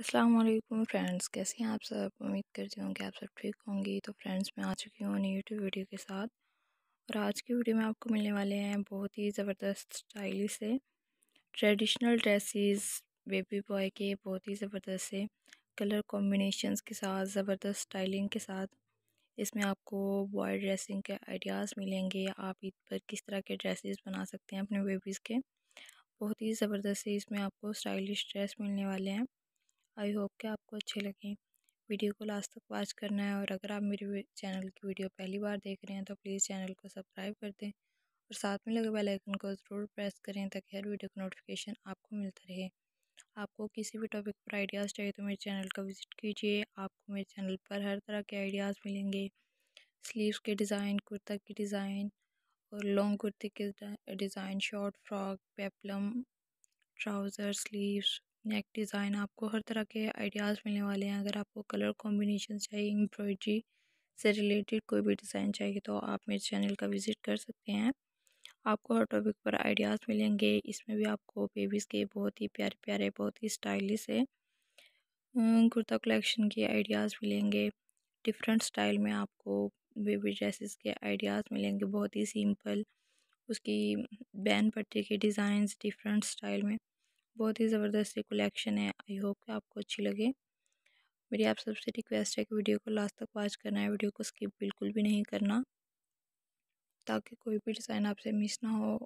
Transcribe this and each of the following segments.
Aslam friends कैसे हैं आप सब उम्मीद करती हूँ कि आप सब ठीक होंगी तो फ्रेंड्स मैं आ चुकी हूँ यूट्यूब वीडियो के साथ और आज की वीडियो में आपको मिलने वाले हैं बहुत ही ज़बरदस्त स्टाइलिश से ट्रेडिशनल ड्रेसेस बेबी बॉय के बहुत ही ज़बरदस्त से कलर कॉम्बिनेशंस के साथ ज़बरदस्त स्टाइलिंग के साथ इसमें आपको बॉय ड्रेसिंग के आइडियाज़ मिलेंगे आप ईद पर किस तरह के ड्रेसेस बना सकते हैं अपने बेबीज़ के बहुत ही ज़बरदस्त से इसमें आपको स्टाइलिश ड्रेस मिलने वाले हैं आई होप कि आपको अच्छे लगें वीडियो को लास्ट तक वॉच करना है और अगर आप मेरे चैनल की वीडियो पहली बार देख रहे हैं तो प्लीज़ चैनल को सब्सक्राइब कर दें और साथ में लगे बेल आइकन को ज़रूर प्रेस करें ताकि हर वीडियो का नोटिफिकेशन आपको मिलता रहे आपको किसी भी टॉपिक पर आइडियाज़ चाहिए तो मेरे चैनल का विज़िट कीजिए आपको मेरे चैनल पर हर तरह के आइडियाज़ मिलेंगे स्लीव्स के डिज़ाइन कुर्ता की डिज़ाइन और लॉन्ग कुर्ती के design short frock peplum trouser sleeves neck design आपको हर तरह के आइडियाज़ मिलने वाले हैं अगर आपको कलर कॉम्बिनेशन चाहिए एम्ब्रॉयडरी से रिलेटेड कोई भी डिज़ाइन चाहिए तो आप मेरे चैनल का विज़िट कर सकते हैं आपको हर टॉपिक पर आइडियाज़ मिलेंगे इसमें भी आपको बेबीज़ के बहुत ही प्यारे प्यारे बहुत ही स्टाइलिश है कुर्ता कलेक्शन के आइडियाज़ मिलेंगे डिफरेंट स्टाइल में आपको बेबी ड्रेसेस के आइडियाज़ मिलेंगे बहुत ही सिंपल उसकी बैन पट्टी के डिज़ाइंस डिफरेंट स्टाइल में बहुत ही ज़बरदस्त ये कलेक्शन है आई होप कि आपको अच्छी लगे मेरी आप सबसे रिक्वेस्ट है कि वीडियो को लास्ट तक वॉच करना है वीडियो को स्किप बिल्कुल भी नहीं करना ताकि कोई भी डिज़ाइन आपसे मिस ना हो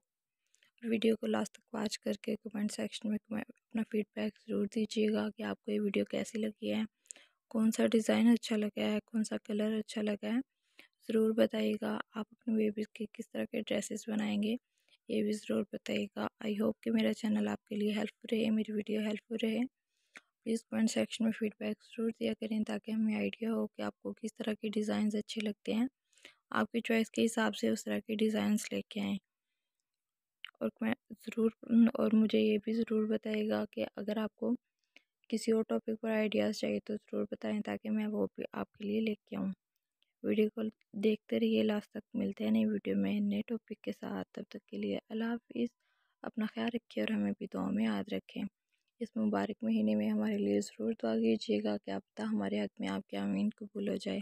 वीडियो को लास्ट तक वॉच करके कमेंट सेक्शन में अपना फीडबैक ज़रूर दीजिएगा कि आपको ये वीडियो कैसी लगी है कौन सा डिज़ाइन अच्छा लगा है कौन सा कलर अच्छा लगा है ज़रूर बताइएगा आप अपने बेबीज़ के किस तरह के ड्रेसेस बनाएंगे ये भी ज़रूर बताइएगा आई होप कि मेरा चैनल आपके लिए हेल्पफुल रहे मेरी वीडियो हेल्पफुल रहे प्लीज़ कमेंट सेक्शन में फ़ीडबैक ज़रूर दिया करें ताकि हमें आइडिया हो कि आपको किस तरह के डिज़ाइन अच्छे लगते हैं आपकी चॉइस के हिसाब से उस तरह के डिज़ाइंस लेके आएँ और मैं ज़रूर और मुझे ये भी ज़रूर बताइएगा कि अगर आपको किसी और टॉपिक पर आइडियाज़ चाहिए तो ज़रूर बताएं ताकि मैं वो भी आपके लिए लेके आऊँ वीडियो को देखते रहिए लास्ट तक मिलते हैं नई वीडियो में नए टॉपिक के साथ तब तक के लिए अल्लाह हाफिज़ अपना ख्याल रखिए और हमें भी दुआ में याद रखें इस मुबारक महीने में हमारे लिए ज़रूर दुआ कीजिएगा क्या तक हमारे हक में आपके अमीन कबूल हो जाए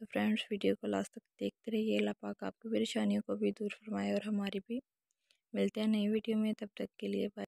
तो फ्रेंड्स वीडियो को लास्ट तक देखते रहिए लापाक पाक आपकी परेशानियों को भी दूर फरमाए और हमारी भी मिलते हैं नई वीडियो में तब तक के लिए बाय